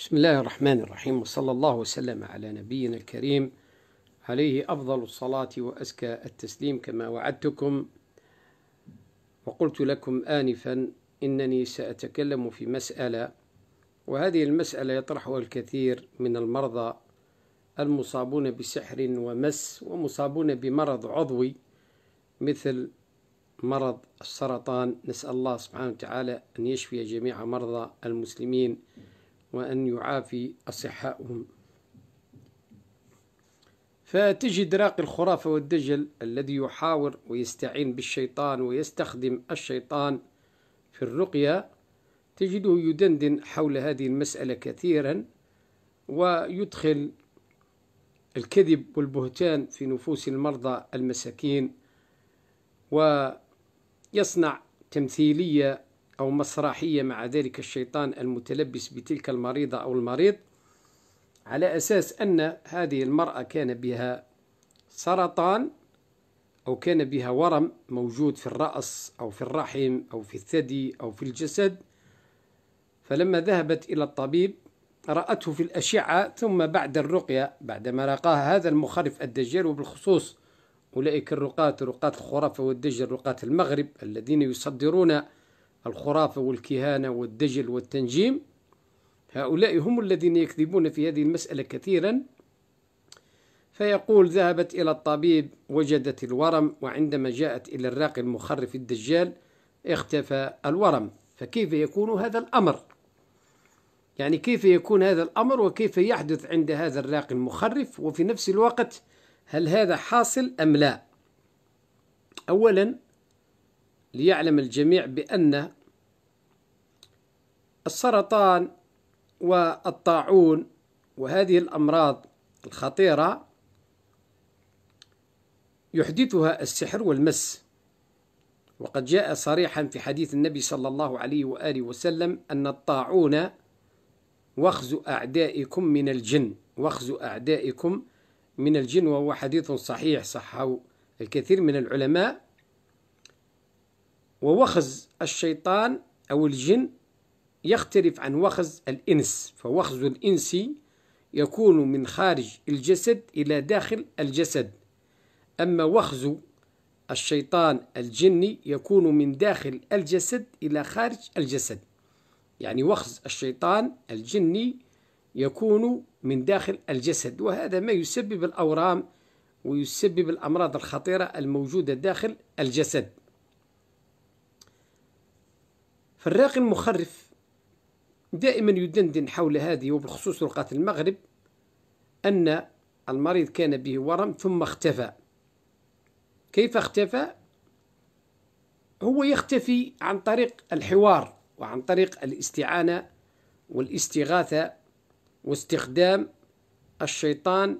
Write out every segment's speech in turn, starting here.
بسم الله الرحمن الرحيم وصلى الله وسلم على نبينا الكريم عليه أفضل الصلاة وأزكى التسليم كما وعدتكم وقلت لكم آنفا إنني سأتكلم في مسألة وهذه المسألة يطرحها الكثير من المرضى المصابون بسحر ومس ومصابون بمرض عضوي مثل مرض السرطان نسأل الله سبحانه وتعالى أن يشفي جميع مرضى المسلمين وأن يعافي أصحاؤهم فتجد راقي الخرافة والدجل الذي يحاور ويستعين بالشيطان ويستخدم الشيطان في الرقية تجده يدندن حول هذه المسألة كثيرا ويدخل الكذب والبهتان في نفوس المرضى المساكين ويصنع تمثيلية أو مسرحية مع ذلك الشيطان المتلبس بتلك المريضة أو المريض على أساس أن هذه المرأة كان بها سرطان أو كان بها ورم موجود في الرأس أو في الرحم أو في الثدي أو في الجسد فلما ذهبت إلى الطبيب رأته في الأشعة ثم بعد الرقية بعدما رقاها هذا المخرف الدجال وبالخصوص أولئك الرقاة رقاة الخرافة والدجل رقاة المغرب الذين يصدرون الخرافة والكهانة والدجل والتنجيم هؤلاء هم الذين يكذبون في هذه المسألة كثيرا فيقول ذهبت إلى الطبيب وجدت الورم وعندما جاءت إلى الراقي المخرف الدجال اختفى الورم فكيف يكون هذا الأمر يعني كيف يكون هذا الأمر وكيف يحدث عند هذا الراقي المخرف وفي نفس الوقت هل هذا حاصل أم لا أولا ليعلم الجميع بأن السرطان والطاعون وهذه الأمراض الخطيرة يحدثها السحر والمس وقد جاء صريحا في حديث النبي صلى الله عليه وآله وسلم أن الطاعون وخز أعدائكم من الجن وخز أعدائكم من الجن وهو حديث صحيح صحه الكثير من العلماء ووخز الشيطان أو الجن يختلف عن وخز الإنس فوخز الإنس يكون من خارج الجسد إلى داخل الجسد أما وخز الشيطان الجني يكون من داخل الجسد إلى خارج الجسد يعني وخز الشيطان الجني يكون من داخل الجسد وهذا ما يسبب الأورام ويسبب الأمراض الخطيرة الموجودة داخل الجسد فالراقي المخرف دائما يدندن حول هذه وبالخصوص رقاة المغرب أن المريض كان به ورم ثم اختفى كيف اختفى؟ هو يختفي عن طريق الحوار وعن طريق الاستعانة والاستغاثة واستخدام الشيطان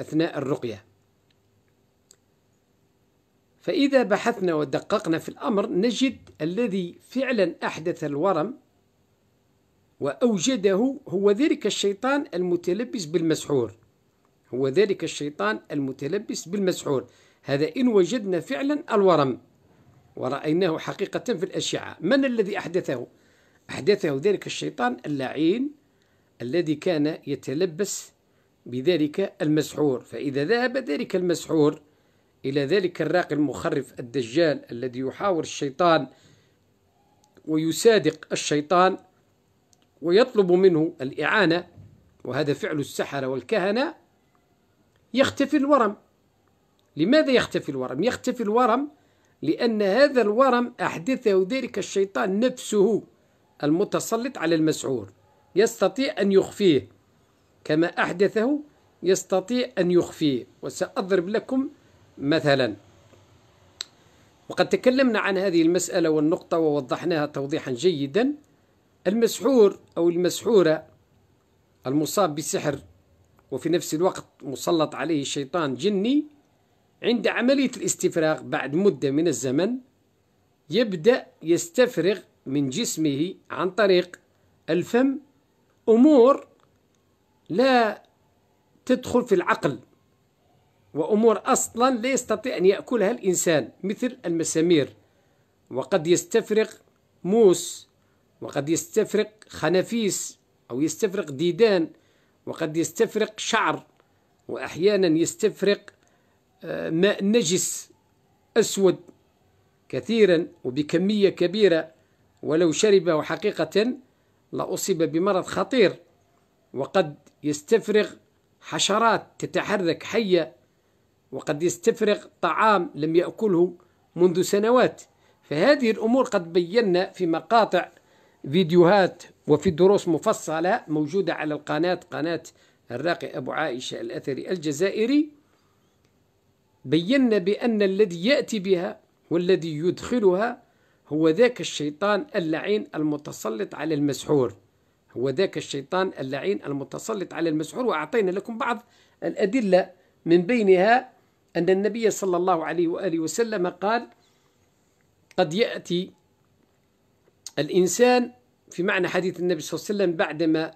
أثناء الرقية فإذا بحثنا ودققنا في الأمر نجد الذي فعلا أحدث الورم وأوجده هو ذلك الشيطان المتلبس بالمسحور هو ذلك الشيطان المتلبس بالمسحور هذا إن وجدنا فعلا الورم ورأيناه حقيقة في الأشعة من الذي أحدثه؟ أحدثه ذلك الشيطان اللعين الذي كان يتلبس بذلك المسحور فإذا ذهب ذلك المسحور إلى ذلك الراقي المخرف الدجال الذي يحاور الشيطان ويسادق الشيطان ويطلب منه الإعانة وهذا فعل السحرة والكهنة يختفي الورم لماذا يختفي الورم؟ يختفي الورم لأن هذا الورم أحدثه ذلك الشيطان نفسه المتسلط على المسعور يستطيع أن يخفيه كما أحدثه يستطيع أن يخفيه وسأضرب لكم مثلا وقد تكلمنا عن هذه المسألة والنقطة ووضحناها توضيحا جيدا المسحور أو المسحورة المصاب بسحر وفي نفس الوقت مسلط عليه شيطان جني عند عملية الاستفراغ بعد مدة من الزمن يبدأ يستفرغ من جسمه عن طريق الفم أمور لا تدخل في العقل وأمور أصلا لا يستطيع أن يأكلها الإنسان مثل المسامير وقد يستفرغ موس وقد يستفرق خنافيس أو يستفرق ديدان وقد يستفرق شعر وأحيانا يستفرق آه، ماء نجس أسود كثيرا وبكمية كبيرة ولو شربه حقيقة لأصيب بمرض خطير وقد يستفرغ حشرات تتحرك حية وقد يستفرغ طعام لم يأكله منذ سنوات فهذه الأمور قد بينا في مقاطع فيديوهات وفي دروس مفصلة موجودة على القناة قناة الراقي أبو عائشة الأثري الجزائري بينا بأن الذي يأتي بها والذي يدخلها هو ذاك الشيطان اللعين المتسلط على المسحور هو ذاك الشيطان اللعين المتسلط على المسحور وأعطينا لكم بعض الأدلة من بينها أن النبي صلى الله عليه وآله وسلم قال قد يأتي الإنسان في معنى حديث النبي صلى الله عليه وسلم بعدما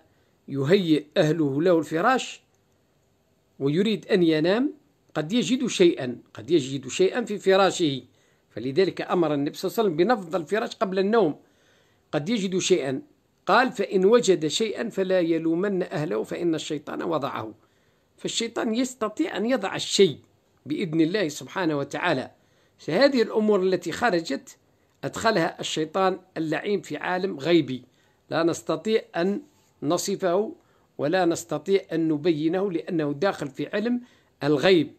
يهيئ أهله له الفراش ويريد أن ينام قد يجد شيئا قد يجد شيئا في فراشه فلذلك أمر النبي صلى الله عليه وسلم بنفض الفراش قبل النوم قد يجد شيئا قال فإن وجد شيئا فلا يلومن أهله فإن الشيطان وضعه فالشيطان يستطيع أن يضع الشيء باذن الله سبحانه وتعالى فهذه الامور التي خرجت ادخلها الشيطان اللعين في عالم غيبي لا نستطيع ان نصفه ولا نستطيع ان نبينه لانه داخل في علم الغيب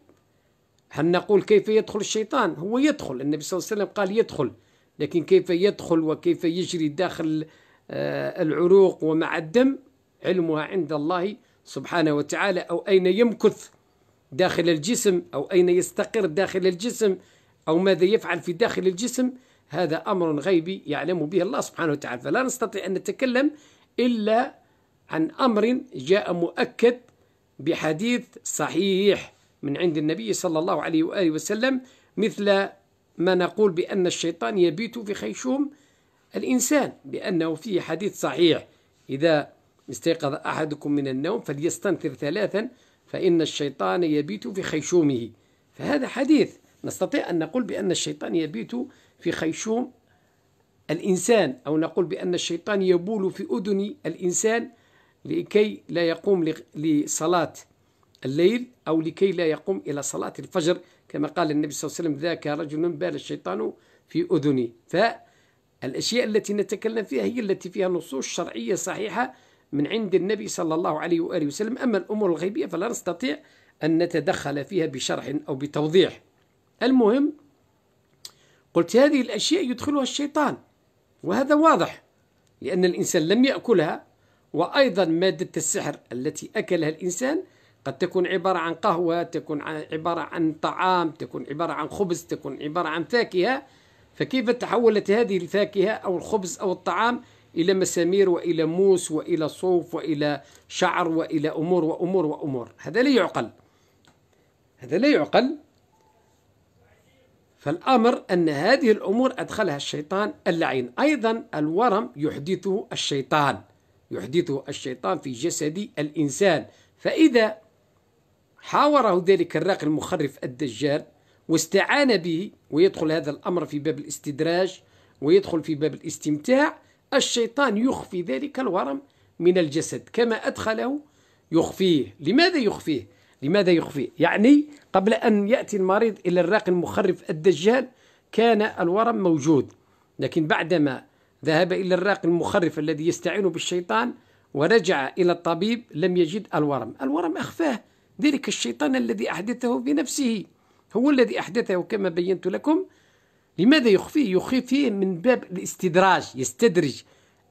هل نقول كيف يدخل الشيطان هو يدخل النبي صلى الله عليه وسلم قال يدخل لكن كيف يدخل وكيف يجري داخل آه، العروق ومع الدم علمها عند الله سبحانه وتعالى او اين يمكث داخل الجسم أو أين يستقر داخل الجسم أو ماذا يفعل في داخل الجسم هذا أمر غيبي يعلم به الله سبحانه وتعالى فلا نستطيع أن نتكلم إلا عن أمر جاء مؤكد بحديث صحيح من عند النبي صلى الله عليه وآله وسلم مثل ما نقول بأن الشيطان يبيت في خيشوم الإنسان بأنه فيه حديث صحيح إذا استيقظ أحدكم من النوم فليستنثر ثلاثا فإن الشيطان يبيت في خيشومه فهذا حديث نستطيع أن نقول بأن الشيطان يبيت في خيشوم الإنسان أو نقول بأن الشيطان يبول في أذن الإنسان لكي لا يقوم لصلاة الليل أو لكي لا يقوم إلى صلاة الفجر كما قال النبي صلى الله عليه وسلم ذاك رجل بال الشيطان في أذني فالأشياء التي نتكلم فيها هي التي فيها نصوص شرعية صحيحة من عند النبي صلى الله عليه وآله وسلم أما الأمور الغيبية فلا نستطيع أن نتدخل فيها بشرح أو بتوضيح المهم قلت هذه الأشياء يدخلها الشيطان وهذا واضح لأن الإنسان لم يأكلها وأيضا مادة السحر التي أكلها الإنسان قد تكون عبارة عن قهوة تكون عبارة عن طعام تكون عبارة عن خبز تكون عبارة عن فاكهة فكيف تحولت هذه الفاكهة أو الخبز أو الطعام إلى مسامير وإلى موس وإلى صوف وإلى شعر وإلى أمور وأمور وأمور هذا لا يعقل هذا لا يعقل فالأمر أن هذه الأمور أدخلها الشيطان اللعين أيضا الورم يحدثه الشيطان يحدثه الشيطان في جسد الإنسان فإذا حاوره ذلك الراقي المخرف الدجال واستعان به ويدخل هذا الأمر في باب الاستدراج ويدخل في باب الاستمتاع الشيطان يخفي ذلك الورم من الجسد كما أدخله يخفيه لماذا يخفيه لماذا يخفيه يعني قبل أن يأتي المريض إلى الراق المخرف الدجال كان الورم موجود لكن بعدما ذهب إلى الراق المخرف الذي يستعين بالشيطان ورجع إلى الطبيب لم يجد الورم الورم أخفاه ذلك الشيطان الذي أحدثه بنفسه هو الذي أحدثه كما بينت لكم لماذا يخفيه يخفيه من باب الاستدراج يستدرج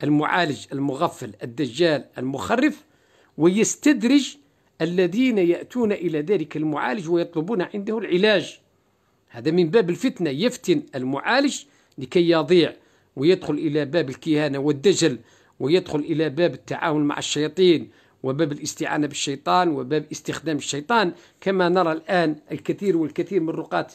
المعالج المغفل الدجال المخرف ويستدرج الذين يأتون إلى ذلك المعالج ويطلبون عنده العلاج هذا من باب الفتنة يفتن المعالج لكي يضيع ويدخل إلى باب الكهانة والدجل ويدخل إلى باب التعاون مع الشياطين وباب الاستعانة بالشيطان وباب استخدام الشيطان كما نرى الآن الكثير والكثير من الرقاة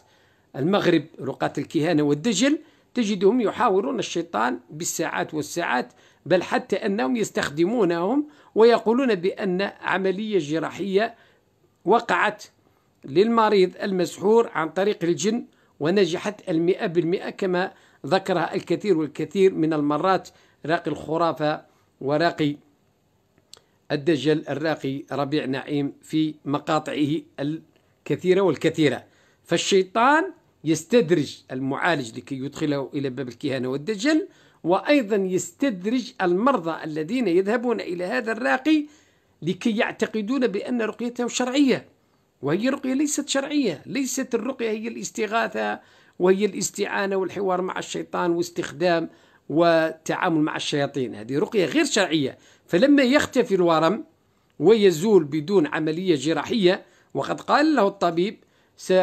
المغرب رقاة الكهانة والدجل تجدهم يحاورون الشيطان بالساعات والساعات بل حتى أنهم يستخدمونهم ويقولون بأن عملية جراحية وقعت للمريض المسحور عن طريق الجن ونجحت المئة بالمئة كما ذكرها الكثير والكثير من المرات راقي الخرافة وراقي الدجل الراقي ربيع نعيم في مقاطعه الكثيرة والكثيرة فالشيطان يستدرج المعالج لكي يدخله إلى باب الكهانة والدجل وأيضا يستدرج المرضى الذين يذهبون إلى هذا الراقي لكي يعتقدون بأن رقيته شرعية وهي رقية ليست شرعية ليست الرقية هي الاستغاثة وهي الاستعانة والحوار مع الشيطان واستخدام والتعامل مع الشياطين هذه رقية غير شرعية فلما يختفي الورم ويزول بدون عملية جراحية وقد قال له الطبيب س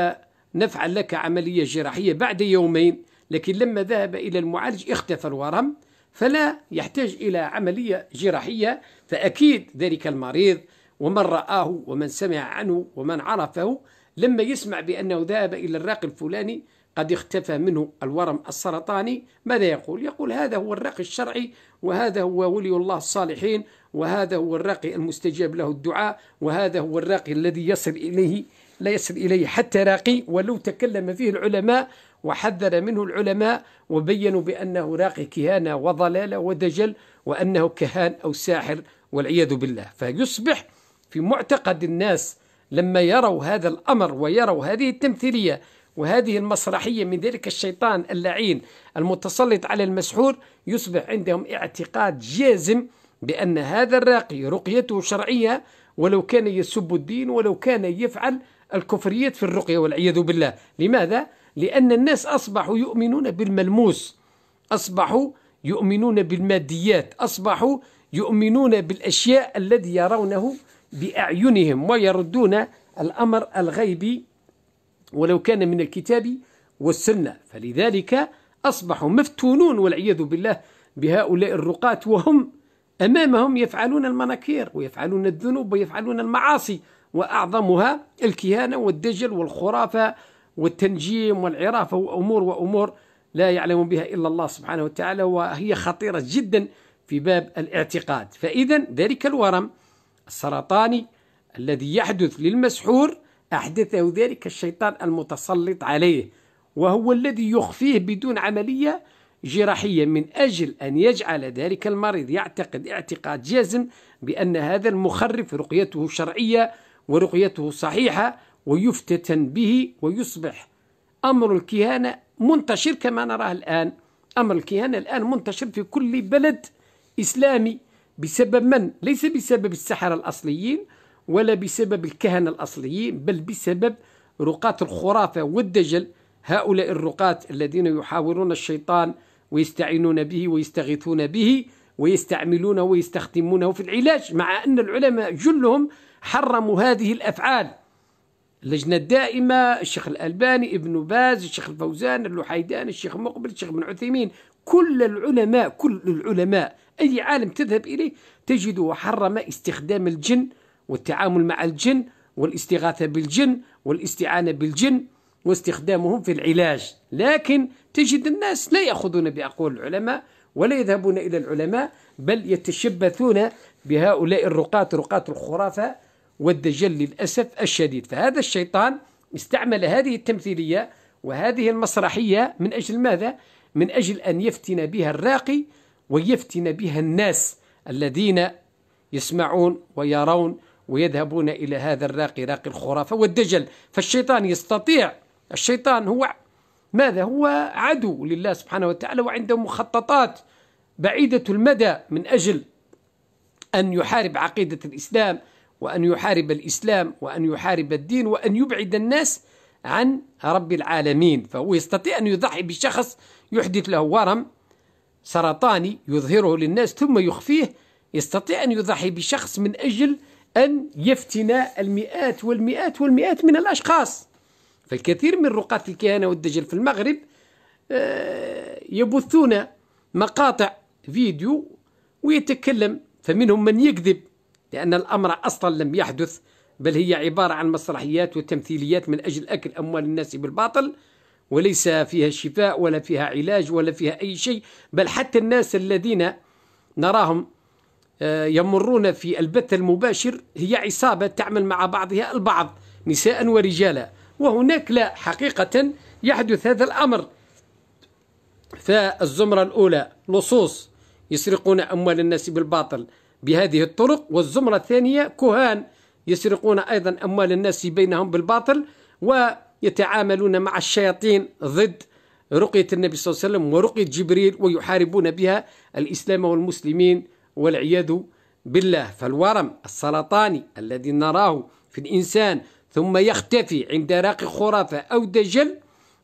نفعل لك عملية جراحية بعد يومين لكن لما ذهب إلى المعالج اختفى الورم فلا يحتاج إلى عملية جراحية فأكيد ذلك المريض ومن رآه ومن سمع عنه ومن عرفه لما يسمع بأنه ذهب إلى الراقي الفلاني قد اختفى منه الورم السرطاني ماذا يقول؟ يقول هذا هو الراقي الشرعي وهذا هو ولي الله الصالحين وهذا هو الراقي المستجاب له الدعاء وهذا هو الراقي الذي يصل إليه لا يصل إليه حتى راقي ولو تكلم فيه العلماء وحذر منه العلماء وبينوا بأنه راقي كهانة وضلالة ودجل وأنه كهان أو ساحر والعياذ بالله فيصبح في معتقد الناس لما يروا هذا الأمر ويروا هذه التمثيلية وهذه المسرحية من ذلك الشيطان اللعين المتسلط على المسحور يصبح عندهم اعتقاد جازم بأن هذا الراقي رقيته شرعية ولو كان يسب الدين ولو كان يفعل الكفرية في الرقية والعياذ بالله لماذا؟ لأن الناس أصبحوا يؤمنون بالملموس أصبحوا يؤمنون بالماديات أصبحوا يؤمنون بالأشياء الذي يرونه بأعينهم ويردون الأمر الغيبي ولو كان من الكتاب والسنة فلذلك أصبحوا مفتونون والعياذ بالله بهؤلاء الرقاة وهم أمامهم يفعلون المناكير ويفعلون الذنوب ويفعلون المعاصي وأعظمها الكهانة والدجل والخرافة والتنجيم والعرافة وأمور وأمور لا يعلم بها إلا الله سبحانه وتعالى وهي خطيرة جدا في باب الاعتقاد فإذا ذلك الورم السرطاني الذي يحدث للمسحور أحدثه ذلك الشيطان المتسلط عليه وهو الذي يخفيه بدون عملية جراحية من أجل أن يجعل ذلك المريض يعتقد اعتقاد جازم بأن هذا المخرف رقيته شرعية ورقيته صحيحة ويفتتن به ويصبح أمر الكهانة منتشر كما نراه الآن أمر الكهانة الآن منتشر في كل بلد إسلامي بسبب من؟ ليس بسبب السحرة الأصليين ولا بسبب الكهنة الأصليين بل بسبب رقاة الخرافة والدجل هؤلاء الرقاة الذين يحاورون الشيطان ويستعينون به ويستغيثون به ويستعملونه ويستخدمونه في العلاج مع أن العلماء جلهم حرموا هذه الأفعال اللجنة الدائمة الشيخ الألباني ابن باز الشيخ الفوزان اللحيدان الشيخ مقبل الشيخ ابن عثيمين كل العلماء كل العلماء أي عالم تذهب إليه تجده حرم استخدام الجن والتعامل مع الجن والاستغاثة بالجن والاستعانة بالجن واستخدامهم في العلاج لكن تجد الناس لا يأخذون بأقوال العلماء ولا يذهبون إلى العلماء بل يتشبثون بهؤلاء الرقاة رقاة الخرافة والدجل للأسف الشديد فهذا الشيطان استعمل هذه التمثيلية وهذه المسرحية من أجل ماذا؟ من أجل أن يفتن بها الراقي ويفتن بها الناس الذين يسمعون ويرون ويذهبون إلى هذا الراقي راقي الخرافة والدجل فالشيطان يستطيع الشيطان هو ماذا هو عدو لله سبحانه وتعالى وعنده مخططات بعيدة المدى من أجل أن يحارب عقيدة الإسلام وأن يحارب الإسلام وأن يحارب الدين وأن يبعد الناس عن رب العالمين فهو يستطيع أن يضحي بشخص يحدث له ورم سرطاني يظهره للناس ثم يخفيه يستطيع أن يضحي بشخص من أجل أن يفتن المئات والمئات والمئات من الأشخاص فالكثير من رقاة الكهنة والدجل في المغرب آه، يبثون مقاطع فيديو ويتكلم فمنهم من يكذب لأن الأمر أصلا لم يحدث بل هي عبارة عن مسرحيات وتمثيليات من أجل أكل أموال الناس بالباطل وليس فيها شفاء ولا فيها علاج ولا فيها أي شيء بل حتى الناس الذين نراهم آه، يمرون في البث المباشر هي عصابة تعمل مع بعضها البعض نساء ورجالا وهناك لا حقيقة يحدث هذا الأمر فالزمرة الأولى لصوص يسرقون أموال الناس بالباطل بهذه الطرق والزمرة الثانية كهان يسرقون أيضا أموال الناس بينهم بالباطل ويتعاملون مع الشياطين ضد رقية النبي صلى الله عليه وسلم ورقية جبريل ويحاربون بها الإسلام والمسلمين والعياذ بالله فالورم السرطاني الذي نراه في الإنسان ثم يختفي عند راق خرافة أو دجل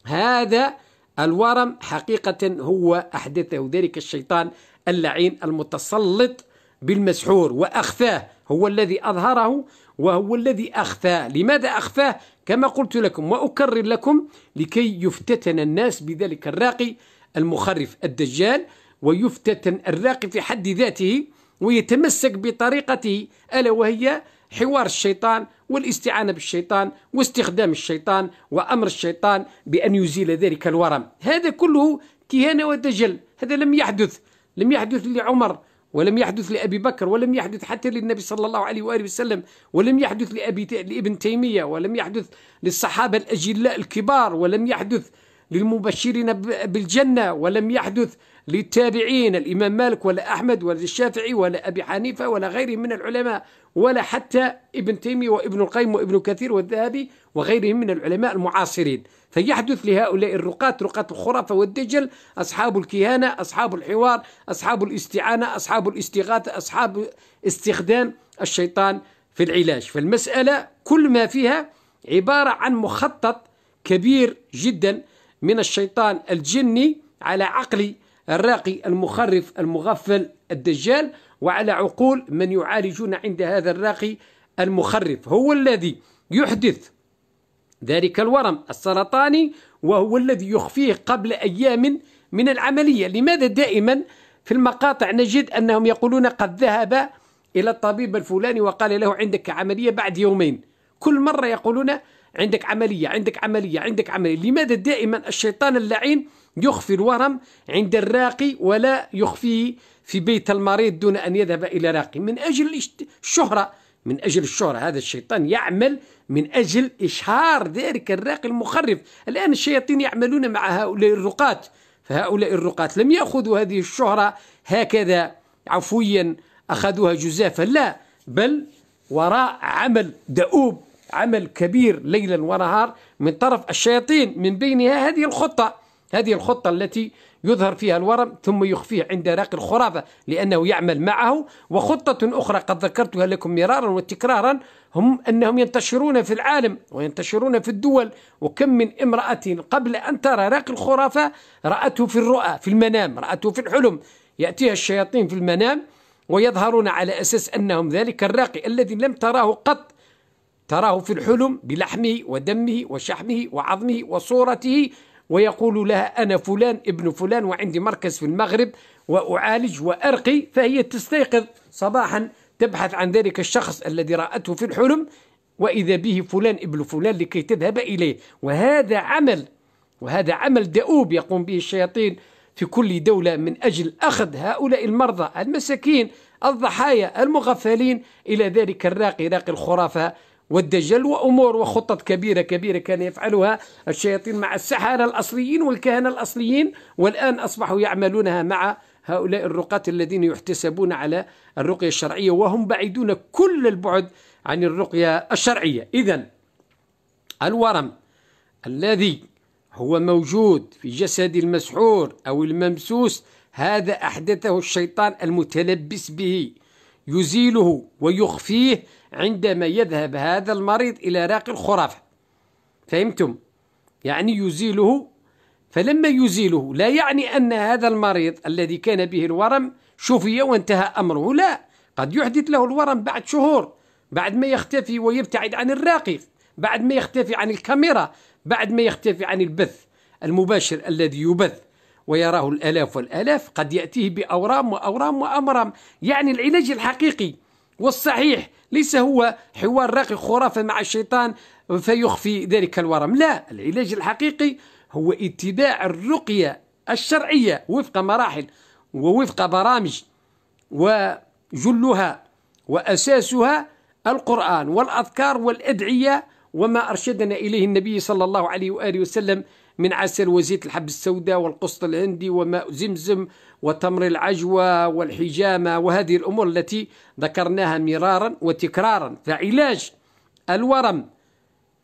هذا الورم حقيقة هو أحدثه ذلك الشيطان اللعين المتسلط بالمسحور وأخفاه هو الذي أظهره وهو الذي أخفاه لماذا أخفاه كما قلت لكم وأكرر لكم لكي يفتتن الناس بذلك الراقي المخرف الدجال ويفتتن الراقي في حد ذاته ويتمسك بطريقته ألا وهي حوار الشيطان والاستعانة بالشيطان واستخدام الشيطان وأمر الشيطان بأن يزيل ذلك الورم هذا كله كهانة ودجل هذا لم يحدث لم يحدث لعمر ولم يحدث لأبي بكر ولم يحدث حتى للنبي صلى الله عليه وآله وسلم ولم يحدث لأبي لابن تيمية ولم يحدث للصحابة الأجلاء الكبار ولم يحدث للمبشرين بالجنة ولم يحدث للتابعين الإمام مالك ولا أحمد ولا الشافعي ولا أبي حنيفة ولا غيرهم من العلماء ولا حتى ابن تيمية وابن القيم وابن كثير والذهبي وغيرهم من العلماء المعاصرين فيحدث لهؤلاء الرقاة رقاة الخرافة والدجل أصحاب الكهانة أصحاب الحوار أصحاب الاستعانة أصحاب الاستغاثة أصحاب استخدام الشيطان في العلاج فالمسألة كل ما فيها عبارة عن مخطط كبير جدا من الشيطان الجني على عقل الراقي المخرف المغفل الدجال وعلى عقول من يعالجون عند هذا الراقي المخرف هو الذي يحدث ذلك الورم السرطاني وهو الذي يخفيه قبل أيام من العملية لماذا دائما في المقاطع نجد أنهم يقولون قد ذهب إلى الطبيب الفلاني وقال له عندك عملية بعد يومين كل مرة يقولون عندك عملية عندك عملية عندك عملية لماذا دائما الشيطان اللعين يخفي الورم عند الراقي ولا يخفيه في بيت المريض دون أن يذهب إلى راقي من أجل الشهرة من أجل الشهرة هذا الشيطان يعمل من أجل إشهار ذلك الراقي المخرف الآن الشياطين يعملون مع هؤلاء الرقاة فهؤلاء الرقاة لم يأخذوا هذه الشهرة هكذا عفويا أخذوها جزافا لا بل وراء عمل دؤوب عمل كبير ليلا ونهار من طرف الشياطين من بينها هذه الخطة هذه الخطة التي يظهر فيها الورم ثم يخفيه عند راق الخرافة لأنه يعمل معه وخطة أخرى قد ذكرتها لكم مرارا وتكرارا هم أنهم ينتشرون في العالم وينتشرون في الدول وكم من امرأة قبل أن ترى راق الخرافة رأته في الرؤى في المنام رأته في الحلم يأتيها الشياطين في المنام ويظهرون على أساس أنهم ذلك الراقي الذي لم تراه قط تراه في الحلم بلحمه ودمه وشحمه وعظمه وصورته ويقول لها أنا فلان ابن فلان وعندي مركز في المغرب وأعالج وأرقي فهي تستيقظ صباحا تبحث عن ذلك الشخص الذي رأته في الحلم وإذا به فلان ابن فلان لكي تذهب إليه وهذا عمل وهذا عمل دؤوب يقوم به الشياطين في كل دولة من أجل أخذ هؤلاء المرضى المساكين الضحايا المغفلين إلى ذلك الراقي راقي الخرافة والدجل وأمور وخطط كبيرة كبيرة كان يفعلها الشياطين مع السحرة الأصليين والكهنة الأصليين والآن أصبحوا يعملونها مع هؤلاء الرقاة الذين يحتسبون على الرقية الشرعية وهم بعيدون كل البعد عن الرقية الشرعية إذا الورم الذي هو موجود في جسد المسحور أو الممسوس هذا أحدثه الشيطان المتلبس به يزيله ويخفيه عندما يذهب هذا المريض إلى راقي الخرافة فهمتم؟ يعني يزيله فلما يزيله لا يعني أن هذا المريض الذي كان به الورم شفي وانتهى أمره لا قد يحدث له الورم بعد شهور بعد ما يختفي ويبتعد عن الراقي بعد ما يختفي عن الكاميرا بعد ما يختفي عن البث المباشر الذي يبث ويراه الآلاف والآلاف قد يأتيه بأورام وأورام وأمرام يعني العلاج الحقيقي والصحيح ليس هو حوار راقي خرافة مع الشيطان فيخفي ذلك الورم لا العلاج الحقيقي هو اتباع الرقية الشرعية وفق مراحل ووفق برامج وجلها وأساسها القرآن والأذكار والأدعية وما أرشدنا إليه النبي صلى الله عليه وآله وسلم من عسل وزيت الحب السوداء والقسط الهندي وماء زمزم وتمر العجوة والحجامة وهذه الأمور التي ذكرناها مرارا وتكرارا فعلاج الورم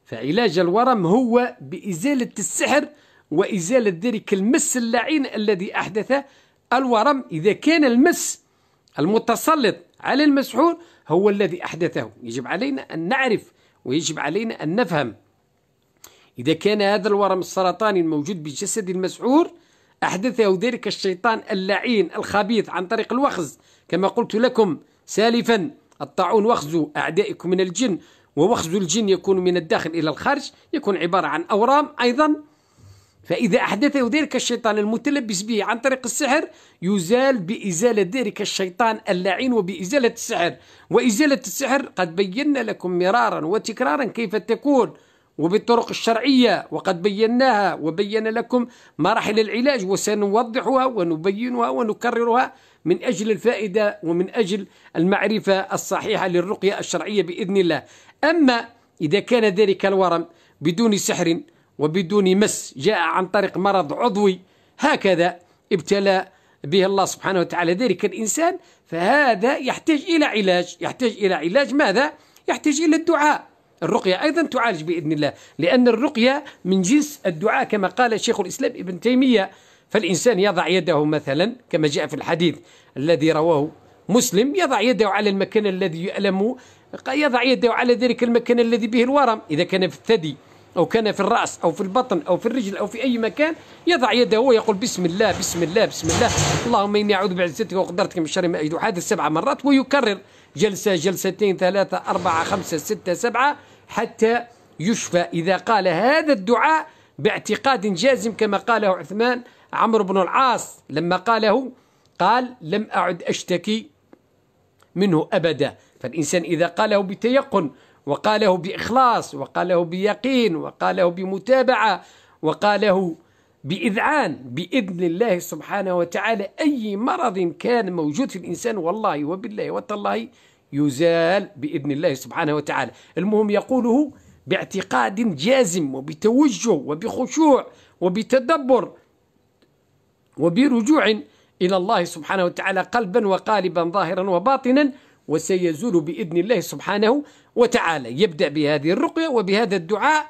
فعلاج الورم هو بإزالة السحر وإزالة ذلك المس اللعين الذي أحدث الورم إذا كان المس المتسلط على المسحور هو الذي أحدثه يجب علينا أن نعرف ويجب علينا أن نفهم إذا كان هذا الورم السرطاني الموجود بجسد المسعور أحدثه ذلك الشيطان اللعين الخبيث عن طريق الوخز كما قلت لكم سالفا الطاعون وخز أعدائكم من الجن ووخز الجن يكون من الداخل إلى الخارج يكون عبارة عن أورام أيضا فإذا أحدثه ذلك الشيطان المتلبس به عن طريق السحر يزال بإزالة ذلك الشيطان اللعين وبإزالة السحر وإزالة السحر قد بينا لكم مرارا وتكرارا كيف تكون وبالطرق الشرعية وقد بيناها وبين لكم مراحل العلاج وسنوضحها ونبينها ونكررها من أجل الفائدة ومن أجل المعرفة الصحيحة للرقية الشرعية بإذن الله أما إذا كان ذلك الورم بدون سحر وبدون مس جاء عن طريق مرض عضوي هكذا ابتلى به الله سبحانه وتعالى ذلك الإنسان فهذا يحتاج إلى علاج يحتاج إلى علاج ماذا؟ يحتاج إلى الدعاء الرقية أيضا تعالج بإذن الله لأن الرقية من جنس الدعاء كما قال شيخ الإسلام ابن تيمية فالإنسان يضع يده مثلا كما جاء في الحديث الذي رواه مسلم يضع يده على المكان الذي يألم يضع يده على ذلك المكان الذي به الورم إذا كان في الثدي أو كان في الرأس أو في البطن أو في الرجل أو في أي مكان يضع يده ويقول بسم الله بسم الله بسم الله اللهم إني أعوذ بعزتك وقدرتك من شر ما أجد حادث سبع مرات ويكرر جلسة جلستين ثلاثة أربعة خمسة ستة سبعة حتى يشفى إذا قال هذا الدعاء باعتقاد جازم كما قاله عثمان عمرو بن العاص لما قاله قال لم أعد أشتكي منه أبدا فالإنسان إذا قاله بتيقن وقاله بإخلاص وقاله بيقين وقاله بمتابعة وقاله بإذعان بإذن الله سبحانه وتعالى أي مرض كان موجود في الإنسان والله وبالله وتالله يزال بإذن الله سبحانه وتعالى المهم يقوله باعتقاد جازم وبتوجه وبخشوع وبتدبر وبرجوع إلى الله سبحانه وتعالى قلبا وقالبا ظاهرا وباطنا وسيزول بإذن الله سبحانه وتعالى يبدأ بهذه الرقية وبهذا الدعاء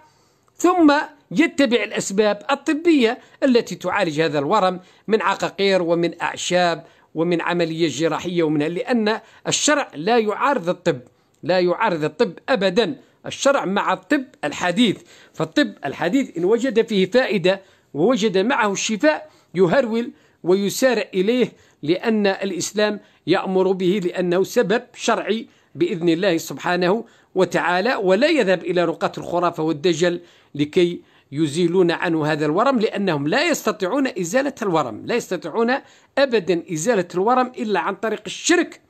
ثم يتبع الأسباب الطبية التي تعالج هذا الورم من عقاقير ومن أعشاب ومن عملية جراحية ومن لأن الشرع لا يعارض الطب لا يعارض الطب أبدا الشرع مع الطب الحديث فالطب الحديث إن وجد فيه فائدة ووجد معه الشفاء يهرول ويسارع إليه لأن الإسلام يأمر به لأنه سبب شرعي بإذن الله سبحانه وتعالى ولا يذهب إلى رقاة الخرافة والدجل لكي يزيلون عنه هذا الورم لأنهم لا يستطيعون إزالة الورم لا يستطيعون أبدا إزالة الورم إلا عن طريق الشرك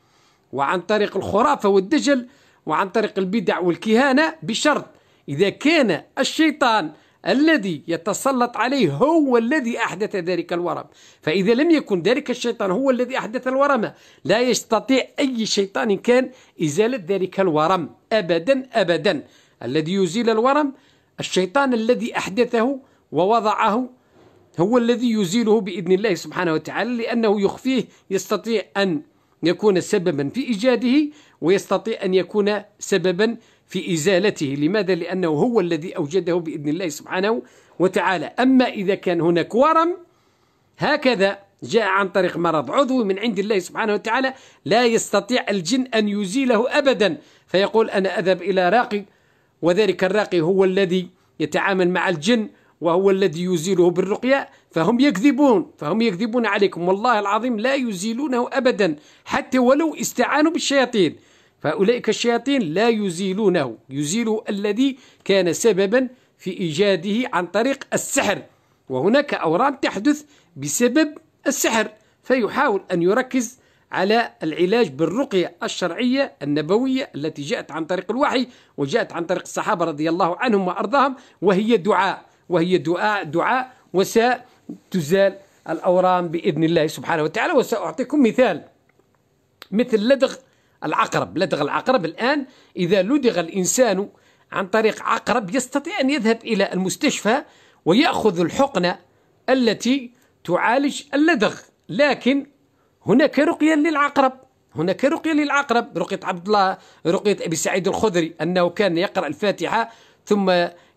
وعن طريق الخرافة والدجل وعن طريق البدع والكهانة بشرط إذا كان الشيطان الذي يتسلط عليه هو الذي أحدث ذلك الورم فإذا لم يكن ذلك الشيطان هو الذي أحدث الورم لا يستطيع أي شيطان كان إزالة ذلك الورم أبدا أبدا الذي يزيل الورم الشيطان الذي أحدثه ووضعه هو الذي يزيله بإذن الله سبحانه وتعالى لأنه يخفيه يستطيع أن يكون سببا في إيجاده ويستطيع أن يكون سببا في إزالته لماذا؟ لأنه هو الذي أوجده بإذن الله سبحانه وتعالى أما إذا كان هناك ورم هكذا جاء عن طريق مرض عضوي من عند الله سبحانه وتعالى لا يستطيع الجن أن يزيله أبدا فيقول أنا أذهب إلى راقي وذلك الراقي هو الذي يتعامل مع الجن وهو الذي يزيله بالرقية فهم يكذبون فهم يكذبون عليكم والله العظيم لا يزيلونه أبدا حتى ولو استعانوا بالشياطين فأولئك الشياطين لا يزيلونه يزيله الذي كان سببا في إيجاده عن طريق السحر وهناك أورام تحدث بسبب السحر فيحاول أن يركز على العلاج بالرقية الشرعية النبوية التي جاءت عن طريق الوحي وجاءت عن طريق الصحابة رضي الله عنهم وأرضاهم وهي دعاء وهي دعاء دعاء وستزال الأورام بإذن الله سبحانه وتعالى وسأعطيكم مثال مثل لدغ العقرب لدغ العقرب الآن إذا لدغ الإنسان عن طريق عقرب يستطيع أن يذهب إلى المستشفى ويأخذ الحقنة التي تعالج اللدغ لكن هناك رقية للعقرب هناك رقية للعقرب رقية عبد الله رقية أبي سعيد الخضري أنه كان يقرأ الفاتحة ثم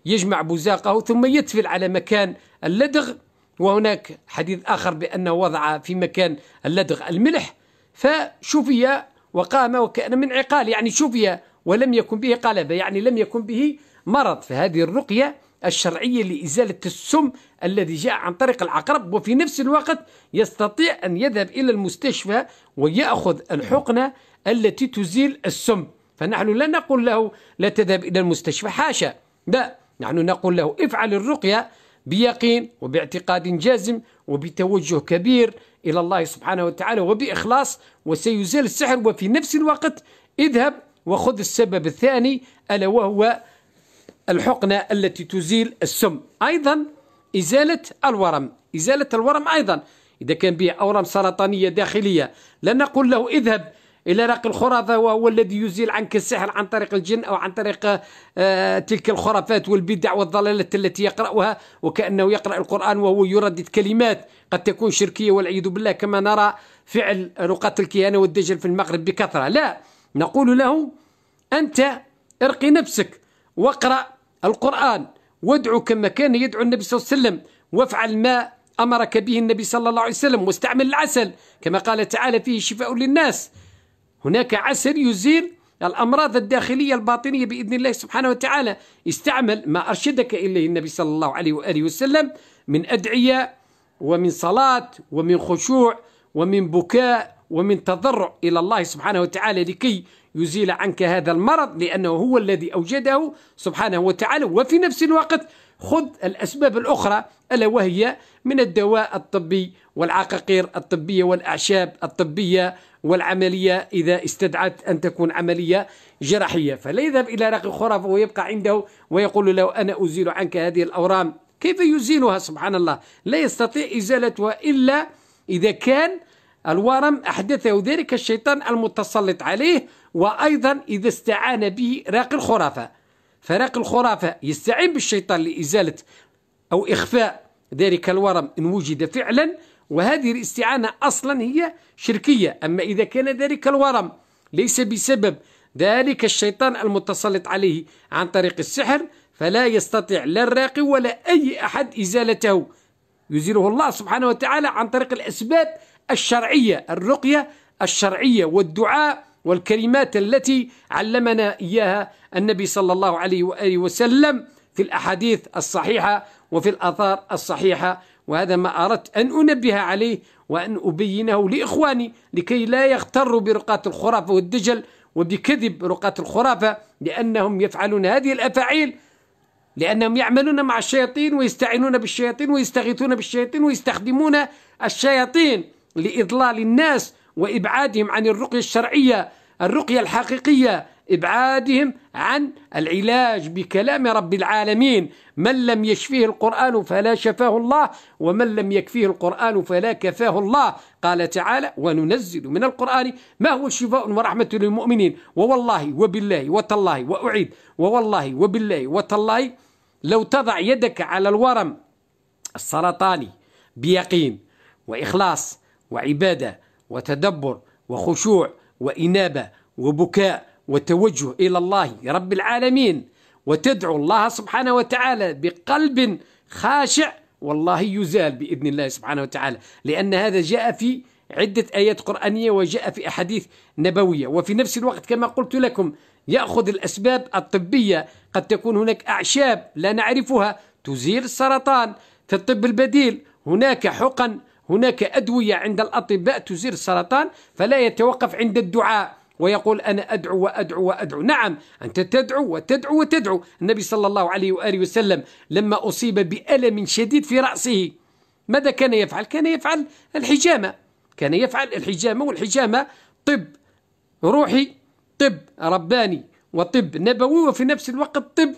يجمع بزاقه ثم يتفل على مكان اللدغ وهناك حديث آخر بأنه وضع في مكان اللدغ الملح فشفي وقام وكان من عقال يعني شفي ولم يكن به قلبة يعني لم يكن به مرض فهذه الرقية الشرعية لإزالة السم الذي جاء عن طريق العقرب وفي نفس الوقت يستطيع أن يذهب إلى المستشفى ويأخذ الحقنة التي تزيل السم فنحن لا نقول له لا تذهب إلى المستشفى حاشا لا نحن نقول له افعل الرقية بيقين وباعتقاد جازم وبتوجه كبير إلى الله سبحانه وتعالى وبإخلاص وسيزال السحر وفي نفس الوقت اذهب وخذ السبب الثاني ألا وهو الحقنة التي تزيل السم أيضا إزالة الورم إزالة الورم أيضا إذا كان به أورام سرطانية داخلية لا نقول له اذهب إلى راقي الخرافة وهو الذي يزيل عنك السحر عن طريق الجن أو عن طريق آه تلك الخرافات والبدع والضلالات التي يقرأها وكأنه يقرأ القرآن وهو يردد كلمات قد تكون شركية والعياذ بالله كما نرى فعل رقاة الكهانة والدجل في المغرب بكثرة لا نقول له أنت ارقي نفسك واقرأ القرآن وادعو كما كان يدعو النبي صلى الله عليه وسلم وافعل ما أمرك به النبي صلى الله عليه وسلم واستعمل العسل كما قال تعالى فيه شفاء للناس هناك عسل يزيل الأمراض الداخلية الباطنية بإذن الله سبحانه وتعالى استعمل ما أرشدك إليه النبي صلى الله عليه وآله وسلم من أدعية ومن صلاة ومن خشوع ومن بكاء ومن تضرع إلى الله سبحانه وتعالى لكي يزيل عنك هذا المرض لأنه هو الذي أوجده سبحانه وتعالى وفي نفس الوقت خذ الأسباب الأخرى ألا وهي من الدواء الطبي والعقاقير الطبية والأعشاب الطبية والعملية إذا استدعت أن تكون عملية جراحية فلا يذهب إلى رقي خرافة ويبقى عنده ويقول له أنا أزيل عنك هذه الأورام كيف يزيلها سبحان الله لا يستطيع إزالتها إلا إذا كان الورم أحدثه ذلك الشيطان المتسلط عليه وأيضا إذا استعان به راقي الخرافة فراقي الخرافة يستعين بالشيطان لإزالة أو إخفاء ذلك الورم إن وجد فعلا وهذه الاستعانة أصلا هي شركية أما إذا كان ذلك الورم ليس بسبب ذلك الشيطان المتسلط عليه عن طريق السحر فلا يستطيع لا الراقي ولا أي أحد إزالته يزيله الله سبحانه وتعالى عن طريق الأسباب الشرعية الرقية الشرعية والدعاء والكلمات التي علمنا إياها النبي صلى الله عليه وآله وسلم في الأحاديث الصحيحة وفي الأثار الصحيحة وهذا ما أردت أن أنبه عليه وأن أبينه لإخواني لكي لا يغتروا برقاة الخرافة والدجل وبكذب رقاة الخرافة لأنهم يفعلون هذه الأفاعيل لأنهم يعملون مع الشياطين ويستعينون بالشياطين ويستغيثون بالشياطين ويستخدمون الشياطين لإضلال الناس وإبعادهم عن الرقية الشرعية الرقية الحقيقية إبعادهم عن العلاج بكلام رب العالمين من لم يشفيه القرآن فلا شفاه الله ومن لم يكفيه القرآن فلا كفاه الله قال تعالى وننزل من القرآن ما هو شفاء ورحمة للمؤمنين ووالله وبالله وتالله وأعيد ووالله وبالله وتالله لو تضع يدك على الورم السرطاني بيقين وإخلاص وعبادة وتدبر وخشوع وإنابة وبكاء وتوجه إلى الله رب العالمين وتدعو الله سبحانه وتعالى بقلب خاشع والله يزال بإذن الله سبحانه وتعالى لأن هذا جاء في عدة آيات قرآنية وجاء في أحاديث نبوية وفي نفس الوقت كما قلت لكم يأخذ الأسباب الطبية قد تكون هناك أعشاب لا نعرفها تزيل السرطان في الطب البديل هناك حقن هناك أدوية عند الأطباء تزيل السرطان فلا يتوقف عند الدعاء ويقول أنا أدعو وأدعو وأدعو نعم أنت تدعو وتدعو وتدعو النبي صلى الله عليه وآله وسلم لما أصيب بألم شديد في رأسه ماذا كان يفعل؟ كان يفعل الحجامة كان يفعل الحجامة والحجامة طب روحي طب رباني وطب نبوي وفي نفس الوقت طب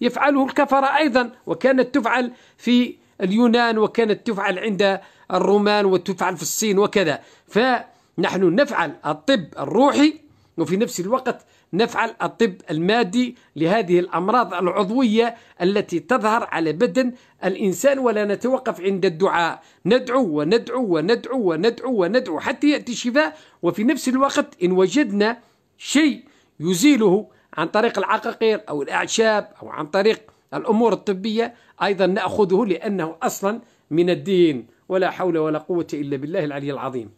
يفعله الكفرة أيضا وكانت تفعل في اليونان وكانت تفعل عند الرومان وتفعل في الصين وكذا فنحن نفعل الطب الروحي وفي نفس الوقت نفعل الطب المادي لهذه الأمراض العضوية التي تظهر على بدن الإنسان ولا نتوقف عند الدعاء ندعو وندعو وندعو وندعو وندعو حتى يأتي الشفاء وفي نفس الوقت إن وجدنا شيء يزيله عن طريق العقاقير أو الأعشاب أو عن طريق الأمور الطبية أيضا نأخذه لأنه أصلا من الدين ولا حول ولا قوة إلا بالله العلي العظيم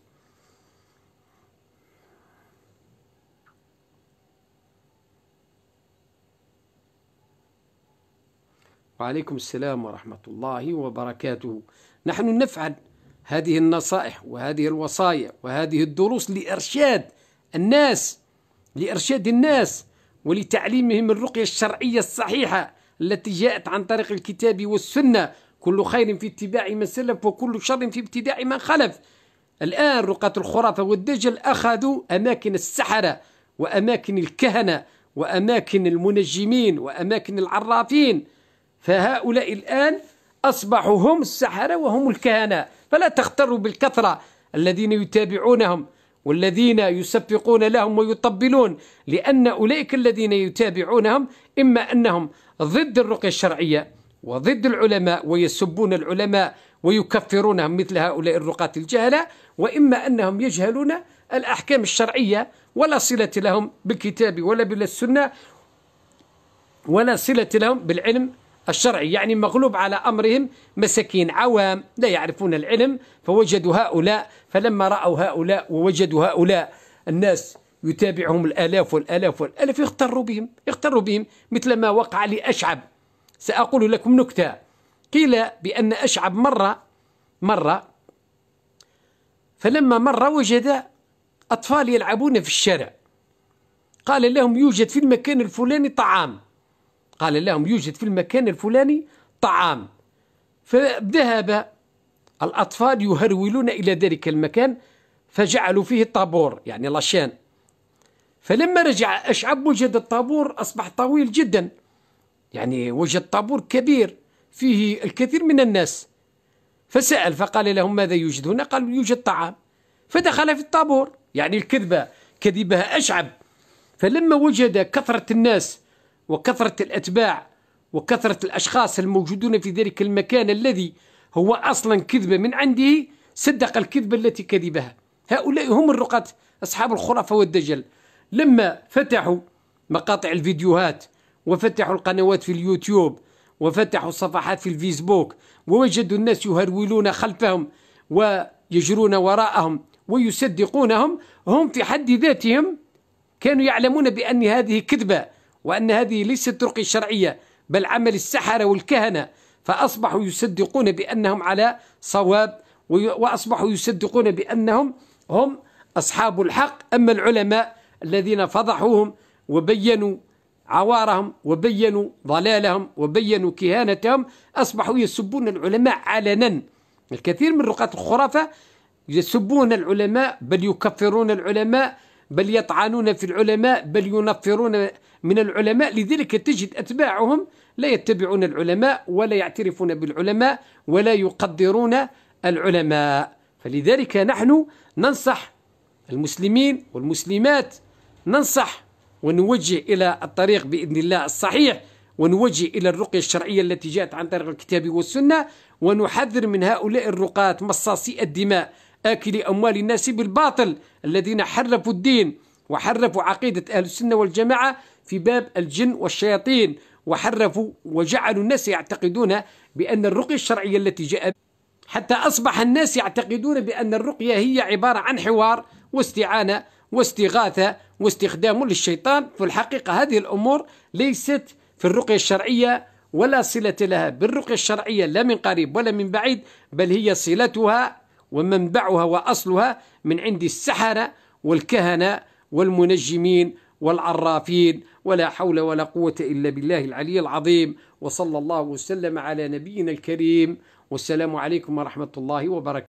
وعليكم السلام ورحمة الله وبركاته نحن نفعل هذه النصائح وهذه الوصايا وهذه الدروس لإرشاد الناس لإرشاد الناس ولتعليمهم الرقية الشرعية الصحيحة التي جاءت عن طريق الكتاب والسنة كل خير في اتباع من سلف وكل شر في ابتداع من خلف الآن رقة الخرافة والدجل أخذوا أماكن السحرة وأماكن الكهنة وأماكن المنجمين وأماكن العرافين فهؤلاء الآن أصبحوا هم السحرة وهم الكهنة فلا تغتروا بالكثرة الذين يتابعونهم والذين يصفقون لهم ويطبلون لأن أولئك الذين يتابعونهم إما أنهم ضد الرقية الشرعية وضد العلماء ويسبون العلماء ويكفرونهم مثل هؤلاء الرقاة الجهلة وإما أنهم يجهلون الأحكام الشرعية ولا صلة لهم بالكتاب ولا بالسنة ولا صلة لهم بالعلم الشرعي يعني مغلوب على أمرهم مساكين عوام لا يعرفون العلم فوجدوا هؤلاء فلما رأوا هؤلاء ووجدوا هؤلاء الناس يتابعهم الآلاف والآلاف والآلاف يغتر بهم يغتر بهم مثل ما وقع لأشعب سأقول لكم نكتة قيل بأن أشعب مرة مرة فلما مر وجد أطفال يلعبون في الشارع قال لهم يوجد في المكان الفلاني طعام قال لهم يوجد في المكان الفلاني طعام فذهب الأطفال يهرولون إلى ذلك المكان فجعلوا فيه طابور يعني لاشين فلما رجع أشعب وجد الطابور أصبح طويل جدا يعني وجد طابور كبير فيه الكثير من الناس فسأل فقال لهم ماذا يوجد هنا قالوا يوجد طعام فدخل في الطابور يعني الكذبة كذبها أشعب فلما وجد كثرة الناس وكثرة الأتباع وكثرة الأشخاص الموجودون في ذلك المكان الذي هو أصلا كذبة من عنده صدق الكذبة التي كذبها هؤلاء هم الرقاة أصحاب الخرافة والدجل لما فتحوا مقاطع الفيديوهات وفتحوا القنوات في اليوتيوب وفتحوا الصفحات في الفيسبوك ووجدوا الناس يهرولون خلفهم ويجرون وراءهم ويصدقونهم هم في حد ذاتهم كانوا يعلمون بأن هذه كذبة وأن هذه ليست طرق الشرعية بل عمل السحرة والكهنة فأصبحوا يصدقون بأنهم على صواب وأصبحوا يصدقون بأنهم هم أصحاب الحق أما العلماء الذين فضحوهم وبينوا عوارهم وبينوا ضلالهم وبينوا كهانتهم أصبحوا يسبون العلماء علنا الكثير من رقاة الخرافة يسبون العلماء بل يكفرون العلماء بل يطعنون في العلماء بل ينفرون من العلماء لذلك تجد أتباعهم لا يتبعون العلماء ولا يعترفون بالعلماء ولا يقدرون العلماء فلذلك نحن ننصح المسلمين والمسلمات ننصح ونوجه إلى الطريق بإذن الله الصحيح ونوجه إلى الرقية الشرعية التي جاءت عن طريق الكتاب والسنة ونحذر من هؤلاء الرقاة مصاصي الدماء آكلي أموال الناس بالباطل الذين حرفوا الدين وحرفوا عقيدة أهل السنة والجماعة في باب الجن والشياطين وحرفوا وجعلوا الناس يعتقدون بأن الرقية الشرعية التي جاءت حتى أصبح الناس يعتقدون بأن الرقية هي عبارة عن حوار واستعانة واستغاثة واستخدامه للشيطان في الحقيقة هذه الأمور ليست في الرقية الشرعية ولا صلة لها بالرقية الشرعية لا من قريب ولا من بعيد بل هي صلتها ومنبعها وأصلها من عند السحرة والكهنة والمنجمين والعرافين ولا حول ولا قوة إلا بالله العلي العظيم وصلى الله وسلم على نبينا الكريم والسلام عليكم ورحمة الله وبركاته